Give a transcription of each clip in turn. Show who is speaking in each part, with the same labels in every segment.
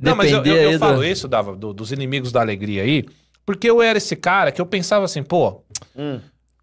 Speaker 1: Não, mas eu, eu, eu falo
Speaker 2: isso, Dava, do, dos inimigos da alegria aí, porque eu era esse cara que eu pensava assim, pô. Hum.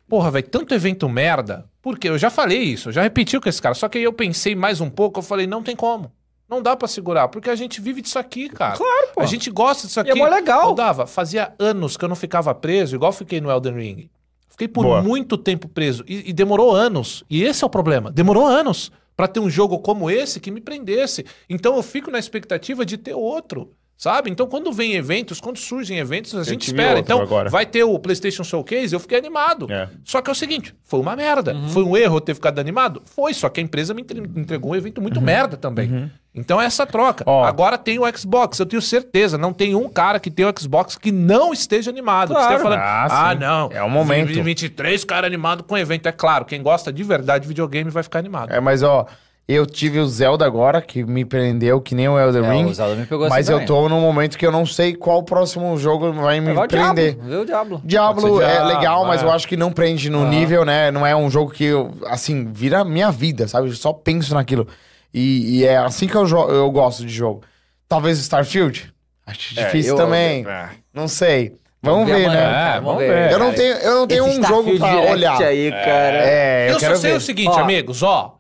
Speaker 2: Porra, velho, tanto evento merda. Porque eu já falei isso, eu já repeti com esse cara. Só que aí eu pensei mais um pouco, eu falei, não tem como. Não dá para segurar, porque a gente vive disso aqui, cara. Claro, pô. A gente gosta disso aqui. E é mó legal. Eu dava. Fazia anos que eu não ficava preso, igual fiquei no Elden Ring. Fiquei por Boa. muito tempo preso. E, e demorou anos. E esse é o problema. Demorou anos para ter um jogo como esse que me prendesse. Então eu fico na expectativa de ter outro. Sabe? Então, quando vem eventos, quando surgem eventos, a gente espera. Então, agora. vai ter o PlayStation Showcase, eu fiquei animado. É. Só que é o seguinte: foi uma merda. Uhum. Foi um erro eu ter ficado animado? Foi, só que a empresa me entregou um evento muito uhum. merda também. Uhum. Então é essa troca. Oh. Agora tem o Xbox, eu tenho certeza. Não tem um cara que tem o Xbox que não esteja animado. Tá claro. esteja falando, ah, ah não. É o momento. 23 cara animado com o evento. É claro, quem gosta de verdade de videogame vai ficar animado.
Speaker 3: É, mas ó, eu tive o Zelda agora, que me prendeu, que nem o Elden é, Ring. O Zelda me pegou assim mas assim eu também. tô num momento que eu não sei qual próximo jogo vai me é prender.
Speaker 1: Diablo. o Diablo. Diablo
Speaker 3: é Diablo, legal, mas é. eu acho que não prende no ah. nível, né? Não é um jogo que eu, assim, vira minha vida, sabe? Eu só penso naquilo. E, e é assim que eu, eu gosto de jogo. Talvez Starfield? Acho é,
Speaker 2: difícil eu, também. Eu,
Speaker 3: é. Não sei. Vamos, ver, né? amanhã, né? Cara, é, vamos ver.
Speaker 2: Eu não tenho, eu não tenho um jogo pra olhar. Aí, é. cara. É, eu, eu só sei ver. o seguinte, ó, amigos, ó.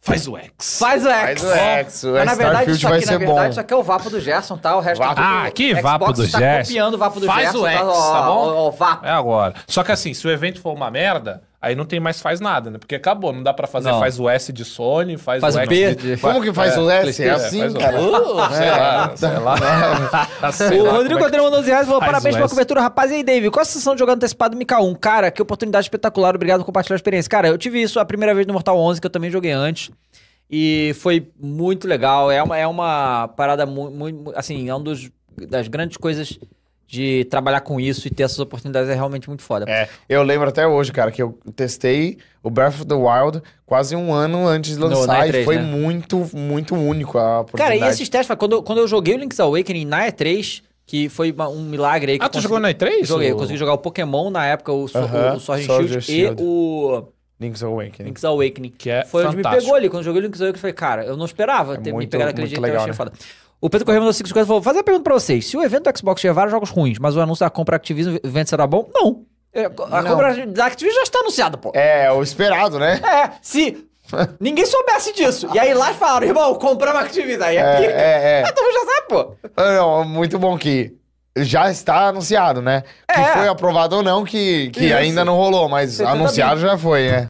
Speaker 2: Faz o X. Faz o X. Faz o X. O Mas, na verdade, isso aqui, vai ser na verdade, bom. isso
Speaker 1: aqui é o Vapo do
Speaker 2: Gerson, tá? O resto Vapo. tudo... Ah, que Vapo do tá copiando o Vapo do Faz Gerson. Faz o tá? X, tá, ó, tá bom? Ó, ó, vapo. É agora. Só que assim, se o evento for uma merda, Aí não tem mais faz nada, né? Porque acabou, não dá pra fazer. Não. Faz o S de Sony, faz, faz o X. B. De... Como que faz é, o S? É, é assim, cara. Uh, sei, é. Lá, sei lá, tá, sei lá. o Rodrigo Cordeiro é
Speaker 1: mandou 11 reais e falou: parabéns pela cobertura, rapaz. E aí, David, qual a sensação de jogar antecipado MK1? Cara, que oportunidade espetacular. Obrigado por compartilhar a experiência. Cara, eu tive isso a primeira vez no Mortal 11, que eu também joguei antes. E foi muito legal. É uma, é uma parada muito. Mu assim, é um dos das grandes coisas de trabalhar com isso e ter essas oportunidades é realmente muito foda. É,
Speaker 3: eu lembro até hoje, cara, que eu testei o Breath of the Wild quase um ano antes de lançar no, E3, foi né? muito, muito único a oportunidade. Cara, e esses
Speaker 1: testes, quando, quando eu joguei o Link's Awakening na E3, que foi uma, um milagre aí. Que ah, tu consegui... jogou na E3? Joguei, ou... eu consegui jogar o Pokémon na época, o, uh -huh, o Sword, Sword Shield, Shield e o... Link's Awakening. Link's Awakening. Que é Foi fantástico. onde me pegou ali. Quando eu joguei Link's Awakening, eu falei, cara, eu não esperava é ter muito, me pegado daquele jeito, legal, eu achei né? foda. O Pedro Correia mandou 550 falou: fazer a pergunta pra vocês. Se o evento do Xbox tiver vários jogos ruins, mas o anúncio da compra Activision Event será bom? Não. É, a Não. compra da Activision já está anunciada, pô. É, é, o esperado, né? É, se Ninguém soubesse disso. E aí lá falaram, irmão, compramos Activision. Aí é, é pica. É, é. Aí todo já sabe,
Speaker 3: pô. Ah, não, muito bom que já está anunciado, né? É. Que foi aprovado ou não, que, que ainda não rolou, mas anunciado já foi, é.